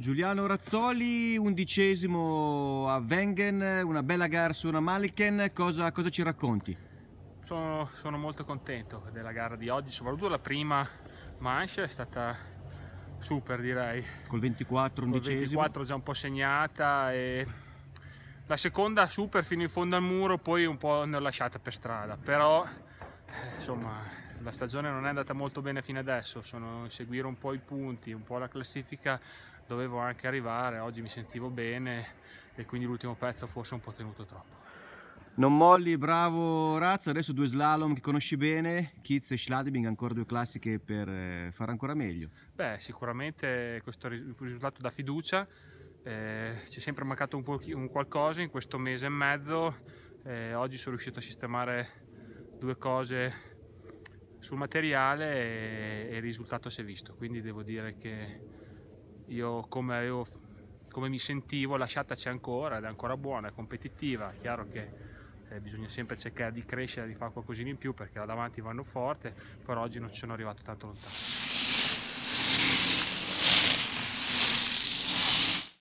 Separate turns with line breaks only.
Giuliano Razzoli, undicesimo a Wengen, una bella gara su una Maliken, cosa, cosa ci racconti?
Sono, sono, molto contento della gara di oggi, soprattutto la prima manche è stata super direi.
Col 24 undicesimo? Col 24
già un po' segnata e la seconda super fino in fondo al muro, poi un po' ne ho lasciata per strada, però eh, insomma la stagione non è andata molto bene fino adesso, sono seguire un po' i punti, un po' la classifica, dovevo anche arrivare, oggi mi sentivo bene e quindi l'ultimo pezzo forse un po' tenuto troppo.
Non molli, bravo Razzo, adesso due slalom che conosci bene, Kitz e Schladibing, ancora due classiche per eh, fare ancora meglio.
Beh, sicuramente questo risultato dà fiducia, eh, ci è sempre mancato un, un, qualcosa in questo mese e mezzo, eh, oggi sono riuscito a sistemare due cose sul materiale e, il risultato si è visto quindi devo dire che io come, avevo, come mi sentivo lasciata c'è ancora ed è ancora buona, è competitiva è chiaro che eh, bisogna sempre cercare di crescere, di fare qualcosina in più perché là davanti vanno forte però oggi non ci sono arrivato tanto lontano